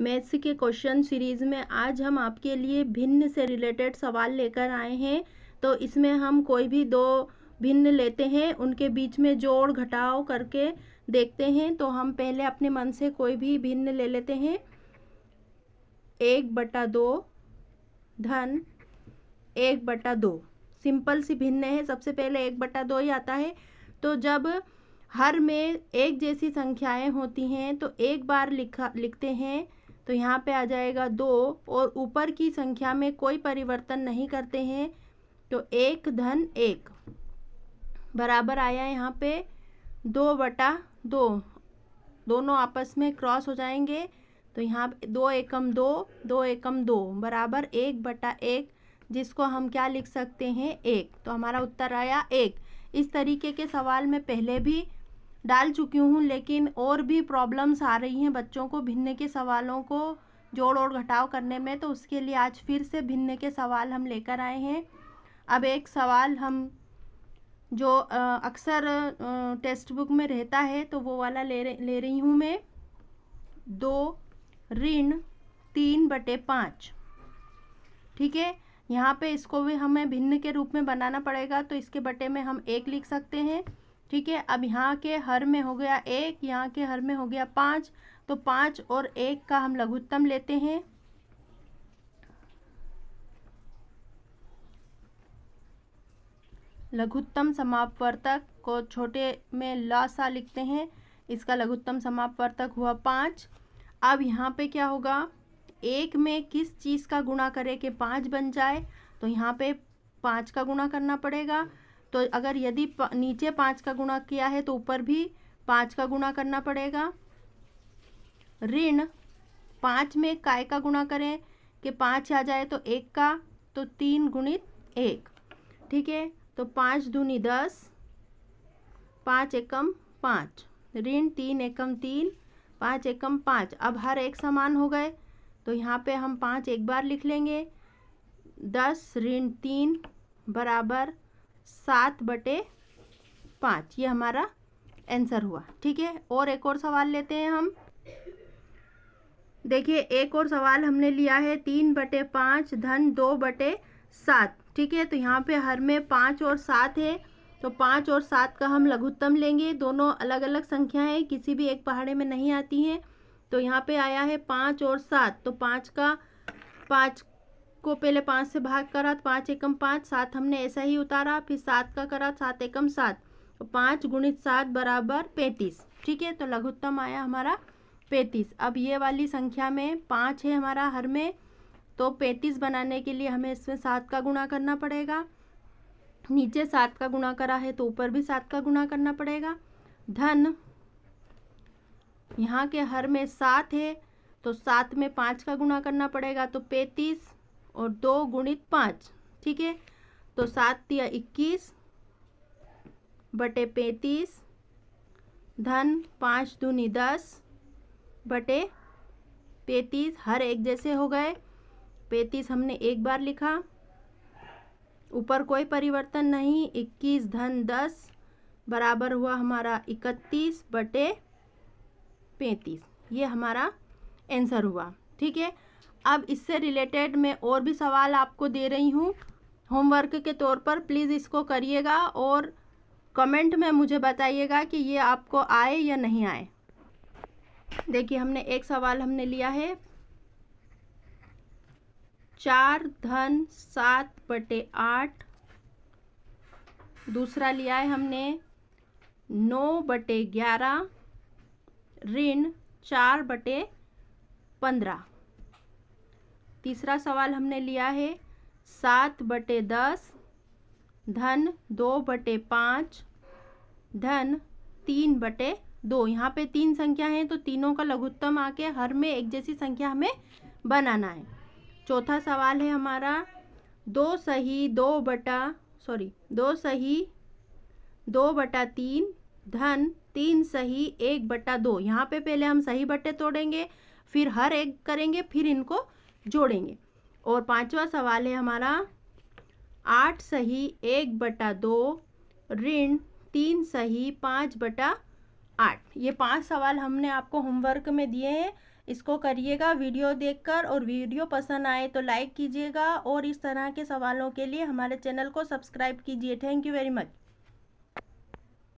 maths के question series में आज हम आपके लिए भिन्न से रिलेटेड सवाल लेकर आए हैं तो इसमें हम कोई भी दो भिन्न लेते हैं उनके बीच में जोड़ घटाव करके देखते हैं तो हम पहले अपने मन से कोई भी भिन्न ले लेते हैं एक बटा दो धन एक बटा दो सिंपल सी भिन्न है सबसे पहले एक बटा दो ही आता है तो जब हर में एक जैसी संख्याएं होती हैं तो एक बार लिखा लिखते हैं तो यहाँ पे आ जाएगा दो और ऊपर की संख्या में कोई परिवर्तन नहीं करते हैं तो एक धन एक बराबर आया यहाँ पे दो बटा दो दोनों आपस में क्रॉस हो जाएंगे तो यहाँ दो एकम दो दो एकम दो बराबर एक बटा एक जिसको हम क्या लिख सकते हैं एक तो हमारा उत्तर आया एक इस तरीके के सवाल में पहले भी डाल चुकी हूँ लेकिन और भी प्रॉब्लम्स आ रही हैं बच्चों को भिन्न के सवालों को जोड़ और घटाव करने में तो उसके लिए आज फिर से भिन्न के सवाल हम लेकर आए हैं अब एक सवाल हम जो अक्सर टेक्स्ट बुक में रहता है तो वो वाला ले ले रही हूँ मैं दो ऋण तीन बटे पाँच ठीक है यहाँ पे इसको भी हमें भिन्न के रूप में बनाना पड़ेगा तो इसके बटे में हम एक लिख सकते हैं ठीक है अब यहाँ के हर में हो गया एक यहाँ के हर में हो गया पाँच तो पाँच और एक का हम लघुत्तम लेते हैं लघुत्तम समापवर्तक को छोटे में ला सा लिखते हैं इसका लघुत्तम समापवर्तक हुआ पाँच अब यहाँ पे क्या होगा एक में किस चीज़ का गुणा करें कि पाँच बन जाए तो यहाँ पे पाँच का गुणा करना पड़ेगा तो अगर यदि नीचे पाँच का गुणा किया है तो ऊपर भी पाँच का गुणा करना पड़ेगा ऋण पाँच में काय का गुणा करें कि पाँच आ जाए तो एक का तो तीन गुणित एक ठीक है तो पाँच दूनी दस पाँच एकम पाँच ऋण तीन एकम तीन पाँच एकम पाँच अब हर एक समान हो गए तो यहाँ पे हम पाँच एक बार लिख लेंगे दस ऋण तीन बराबर सात बटे पाँच ये हमारा आंसर हुआ ठीक है और एक और सवाल लेते हैं हम देखिए एक और सवाल हमने लिया है तीन बटे पाँच धन दो बटे सात ठीक है तो यहाँ पे हर में पाँच और सात है तो पाँच और सात का हम लघुत्तम लेंगे दोनों अलग अलग संख्याएं किसी भी एक पहाड़े में नहीं आती हैं तो यहाँ पे आया है पाँच और सात तो पाँच का पाँच को पहले पाँच से भाग करा तो पाँच एकम पाँच सात हमने ऐसा ही उतारा फिर सात का करा सात एकम सात तो पाँच गुणित सात बराबर पैंतीस ठीक है तो लघुत्तम आया हमारा पैंतीस अब ये वाली संख्या में पाँच है हमारा हर में तो पैंतीस बनाने के लिए हमें इसमें सात का गुणा करना पड़ेगा नीचे सात का गुणा करा है तो ऊपर भी सात का गुणा करना पड़ेगा धन यहाँ के हर में सात है तो सात में पाँच का गुणा करना पड़ेगा तो पैंतीस और दो गुणित पाँच ठीक है तो सात या इक्कीस बटे पैंतीस धन पाँच दूनी दस बटे पैंतीस हर एक जैसे हो गए पैंतीस हमने एक बार लिखा ऊपर कोई परिवर्तन नहीं इक्कीस धन दस बराबर हुआ हमारा इकतीस बटे पैंतीस ये हमारा आंसर हुआ ठीक है अब इससे रिलेटेड मैं और भी सवाल आपको दे रही हूँ होमवर्क के तौर पर प्लीज़ इसको करिएगा और कमेंट में मुझे बताइएगा कि ये आपको आए या नहीं आए देखिए हमने एक सवाल हमने लिया है चार धन सात बटे आठ दूसरा लिया है हमने नौ बटे ग्यारह ऋण चार बटे पंद्रह तीसरा सवाल हमने लिया है सात बटे दस धन दो बटे पाँच धन तीन बटे दो यहाँ पे तीन संख्या हैं तो तीनों का लघुत्तम आके हर में एक जैसी संख्या हमें बनाना है चौथा सवाल है हमारा दो सही दो बटा सॉरी दो सही दो बटा तीन धन तीन सही एक बटा दो यहाँ पे पहले हम सही बटे तोड़ेंगे फिर हर एक करेंगे फिर इनको जोड़ेंगे और पांचवा सवाल है हमारा आठ सही एक बटा दो ऋण तीन सही पाँच बटा आठ ये पांच सवाल हमने आपको होमवर्क में दिए हैं इसको करिएगा वीडियो देखकर और वीडियो पसंद आए तो लाइक कीजिएगा और इस तरह के सवालों के लिए हमारे चैनल को सब्सक्राइब कीजिए थैंक यू वेरी मच